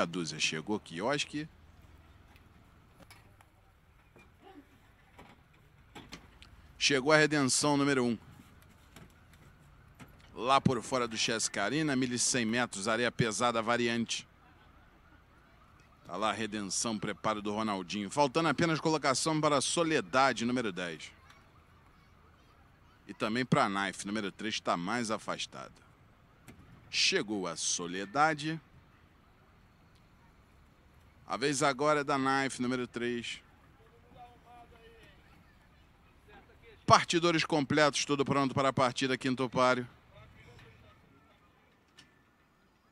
A dúzia chegou aqui, eu acho que... Chegou a redenção número 1. Um. Lá por fora do Chescarina, 1.100 metros, areia pesada variante. Tá lá a redenção, preparo do Ronaldinho. Faltando apenas colocação para Soledade, número 10. E também para Knife, número 3, está mais afastada. Chegou a Soledade. A vez agora é da Knife, número 3. Partidores completos, tudo pronto para a partida, quinto páreo.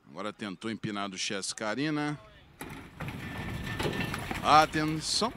Agora tentou empinar do Chess Karina. Atenção.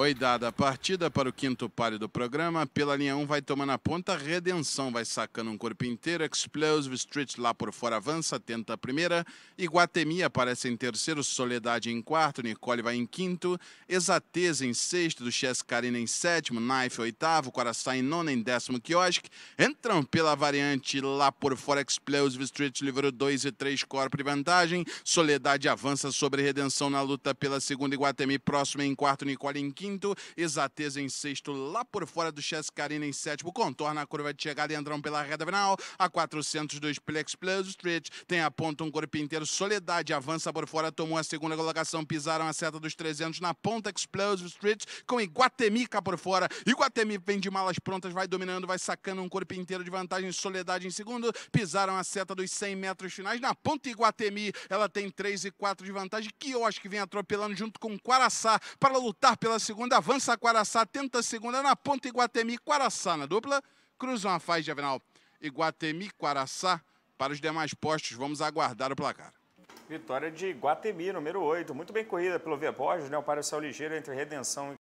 Oi dada a partida para o quinto páreo do programa. Pela linha 1 um, vai tomando a ponta. Redenção vai sacando um corpo inteiro. Explosive Street lá por fora avança, tenta a primeira. Iguatemi aparece em terceiro. Soledade em quarto. Nicole vai em quinto. Exateza em sexto. Do Chess Karina em sétimo. Knife oitavo. Coraçá em nono. Em décimo quiosque. Entram pela variante lá por fora. Explosive Street livrou 2 e 3 corpo de vantagem. Soledade avança sobre Redenção na luta pela segunda. Iguatemi próximo em quarto. Nicole em quinto quinto, Exateza em sexto, lá por fora do Chess Carina em sétimo, contorna a curva de chegada e entrão pela reta final, a 400 do Explosive Plus Street, tem a ponta um corpo inteiro, Soledade avança por fora, tomou a segunda colocação, pisaram a seta dos 300 na ponta Explosive Street, com Iguatemi cá por fora, Iguatemi vem de malas prontas, vai dominando, vai sacando um corpo inteiro de vantagem, Soledade em segundo, pisaram a seta dos 100 metros finais, na ponta Iguatemi, ela tem 3 e 4 de vantagem, que eu acho que vem atropelando junto com Quaraçá para lutar pela segunda segunda, avança Quaraçá, tenta a segunda na ponta Iguatemi, Quaraçá na dupla, cruzam a faixa diagonal Iguatemi, Quaraçá. Para os demais postos, vamos aguardar o placar. Vitória de Guatemi, número 8. Muito bem corrida pelo Via Borges, né? O Para o Céu Ligeiro entre Redenção e